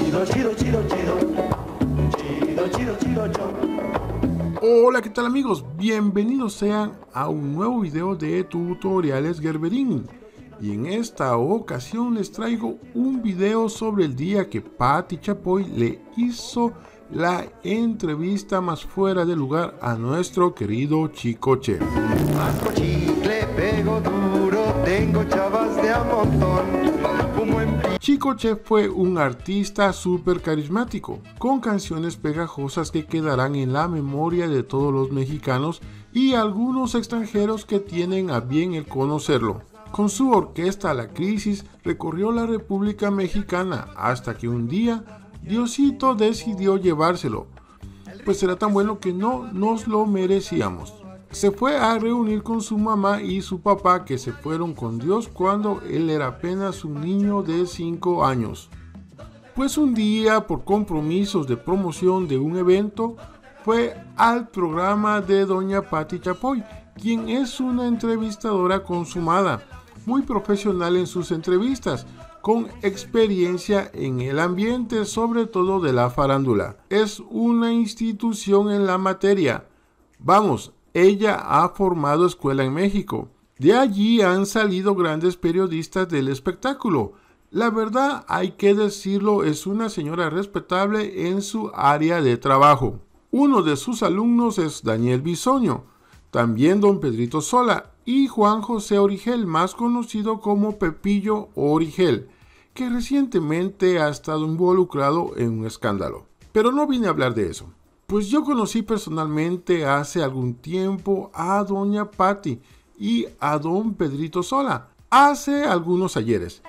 Chido, chido, chido. Hola, ¿qué tal amigos? Bienvenidos sean a un nuevo video de tutoriales Gerberín. Y en esta ocasión les traigo un video sobre el día que Patti Chapoy le hizo la entrevista más fuera de lugar a nuestro querido Chico Che. pego duro, tengo chavas de a Chico Chicoche fue un artista súper carismático, con canciones pegajosas que quedarán en la memoria de todos los mexicanos y algunos extranjeros que tienen a bien el conocerlo. Con su orquesta La Crisis recorrió la República Mexicana hasta que un día Diosito decidió llevárselo, pues era tan bueno que no nos lo merecíamos se fue a reunir con su mamá y su papá que se fueron con Dios cuando él era apenas un niño de 5 años. Pues un día, por compromisos de promoción de un evento, fue al programa de doña Patti Chapoy, quien es una entrevistadora consumada, muy profesional en sus entrevistas, con experiencia en el ambiente, sobre todo de la farándula. Es una institución en la materia. Vamos, ella ha formado escuela en México. De allí han salido grandes periodistas del espectáculo. La verdad, hay que decirlo, es una señora respetable en su área de trabajo. Uno de sus alumnos es Daniel Bisoño, también don Pedrito Sola y Juan José Origel, más conocido como Pepillo Origel, que recientemente ha estado involucrado en un escándalo. Pero no vine a hablar de eso. Pues yo conocí personalmente hace algún tiempo a doña Patty y a don Pedrito Sola, hace algunos ayeres,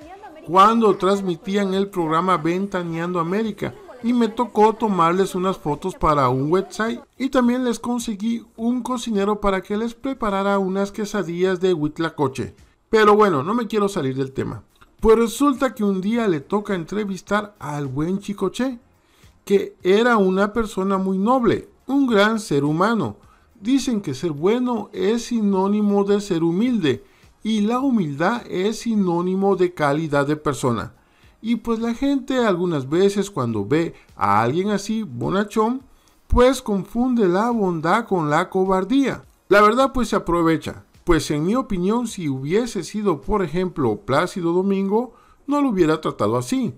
cuando transmitían el programa Ventaneando América y me tocó tomarles unas fotos para un website y también les conseguí un cocinero para que les preparara unas quesadillas de huitlacoche. Pero bueno, no me quiero salir del tema. Pues resulta que un día le toca entrevistar al buen Chicoche que era una persona muy noble, un gran ser humano. Dicen que ser bueno es sinónimo de ser humilde y la humildad es sinónimo de calidad de persona. Y pues la gente algunas veces cuando ve a alguien así, bonachón, pues confunde la bondad con la cobardía. La verdad pues se aprovecha, pues en mi opinión si hubiese sido por ejemplo Plácido Domingo, no lo hubiera tratado así.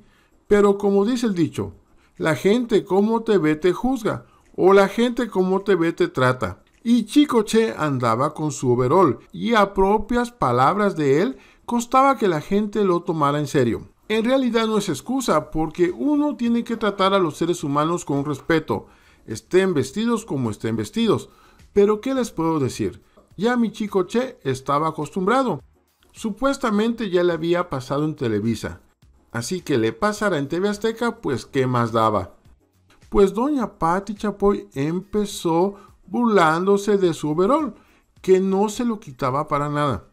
Pero como dice el dicho, la gente como te ve te juzga o la gente como te ve te trata. Y Chico Che andaba con su overol y a propias palabras de él costaba que la gente lo tomara en serio. En realidad no es excusa porque uno tiene que tratar a los seres humanos con respeto, estén vestidos como estén vestidos. Pero ¿qué les puedo decir? Ya mi Chico Che estaba acostumbrado. Supuestamente ya le había pasado en Televisa, así que le pasara en TV Azteca, pues qué más daba. Pues doña Patti Chapoy empezó burlándose de su overol, que no se lo quitaba para nada.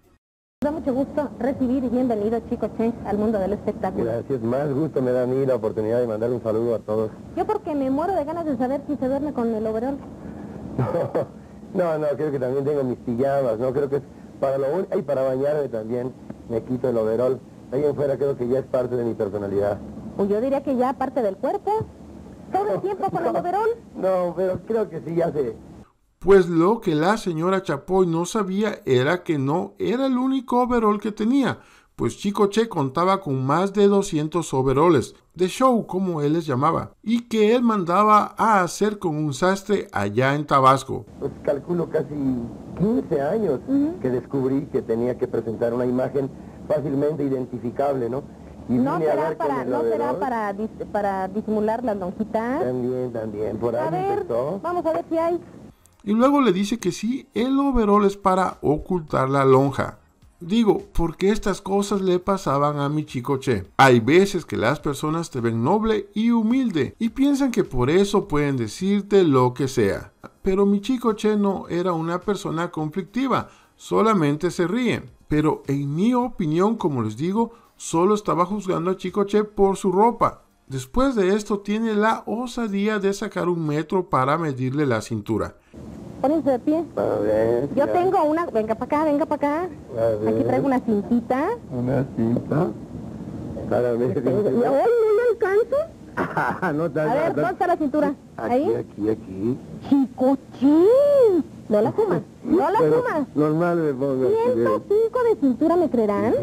Da mucho gusto recibir y bienvenido chicos, ¿eh? al mundo del espectáculo. Gracias, más gusto me da a mí la oportunidad de mandar un saludo a todos. Yo porque me muero de ganas de saber si se duerme con el overol. No, no, creo que también tengo mis pijamas, no creo que es para lo y para bañarme también me quito el overol ahí fuera creo que ya es parte de mi personalidad. Pues yo diría que ya parte del cuerpo. Todo el tiempo con el overol. No, pero creo que sí, ya sé. Pues lo que la señora Chapoy no sabía era que no era el único overol que tenía, pues Chico Che contaba con más de 200 overoles, de show como él les llamaba, y que él mandaba a hacer con un sastre allá en Tabasco. Pues calculo casi 15 años que descubrí que tenía que presentar una imagen fácilmente identificable, ¿no? Y no será, para, disimular la lonjita. También, también, por ahí a Vamos a ver si hay. Y luego le dice que sí, el overol es para ocultar la lonja. Digo, porque estas cosas le pasaban a mi chico Che. Hay veces que las personas te ven noble y humilde y piensan que por eso pueden decirte lo que sea. Pero mi chico Che no era una persona conflictiva, solamente se ríe. Pero en mi opinión, como les digo, solo estaba juzgando a Chicoche por su ropa. Después de esto tiene la osadía de sacar un metro para medirle la cintura. Pónganse de pie. Yo tengo una, venga para acá, venga para acá. Aquí traigo una cintita. Una cinta. Para ver. ¿No me alcanzo? no, A ver, ¿dónde está la cintura? Aquí, ¿Ahí? Aquí, aquí. Chicoche. No la fumas, no la Pero fumas. Normal me pongo. 105 de cintura me creerán.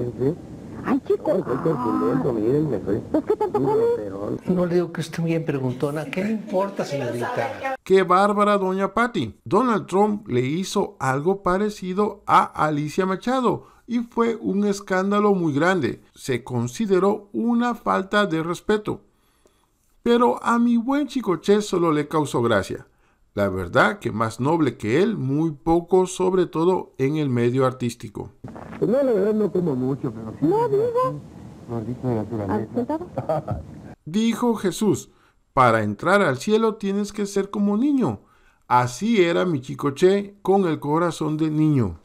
Ay, chico. Ay, corpulento, me estoy... pues No le digo que usted bien preguntona. ¿Qué le importa, señorita? Qué bárbara, doña Patty. Donald Trump le hizo algo parecido a Alicia Machado y fue un escándalo muy grande. Se consideró una falta de respeto. Pero a mi buen chicoche solo le causó gracia. La verdad que más noble que él, muy poco, sobre todo en el medio artístico. no, no como mucho, pero... Dijo Jesús, para entrar al cielo tienes que ser como niño. Así era mi chicoche con el corazón de niño.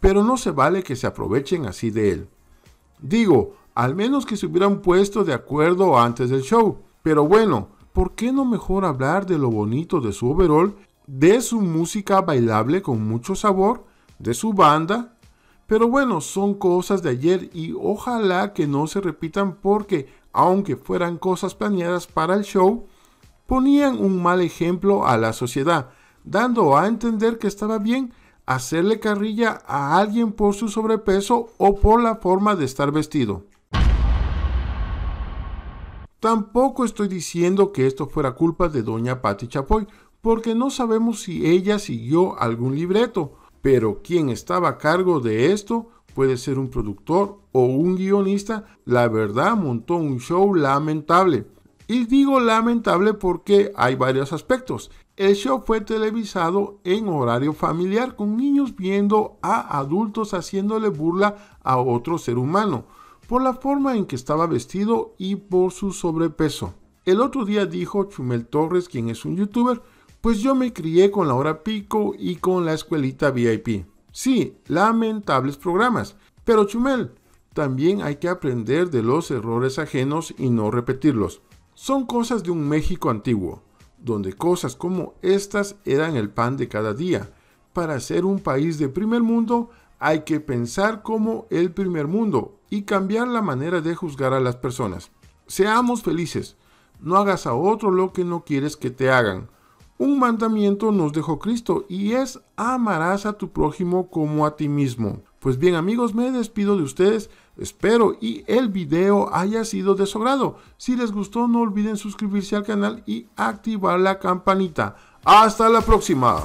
Pero no se vale que se aprovechen así de él. Digo, al menos que se hubieran puesto de acuerdo antes del show. Pero bueno, ¿por qué no mejor hablar de lo bonito de su overall, de su música bailable con mucho sabor, de su banda? Pero bueno, son cosas de ayer y ojalá que no se repitan porque, aunque fueran cosas planeadas para el show, ponían un mal ejemplo a la sociedad, dando a entender que estaba bien hacerle carrilla a alguien por su sobrepeso o por la forma de estar vestido. Tampoco estoy diciendo que esto fuera culpa de doña Patti Chapoy, porque no sabemos si ella siguió algún libreto, pero quien estaba a cargo de esto puede ser un productor o un guionista, la verdad montó un show lamentable. Y digo lamentable porque hay varios aspectos. El show fue televisado en horario familiar con niños viendo a adultos haciéndole burla a otro ser humano por la forma en que estaba vestido y por su sobrepeso. El otro día dijo Chumel Torres, quien es un youtuber, pues yo me crié con la hora pico y con la escuelita VIP. Sí, lamentables programas. Pero Chumel, también hay que aprender de los errores ajenos y no repetirlos. Son cosas de un México antiguo donde cosas como estas eran el pan de cada día. Para ser un país de primer mundo hay que pensar como el primer mundo y cambiar la manera de juzgar a las personas. Seamos felices, no hagas a otro lo que no quieres que te hagan. Un mandamiento nos dejó Cristo y es amarás a tu prójimo como a ti mismo. Pues bien amigos, me despido de ustedes. Espero y el video haya sido de su agrado. Si les gustó, no olviden suscribirse al canal y activar la campanita. Hasta la próxima.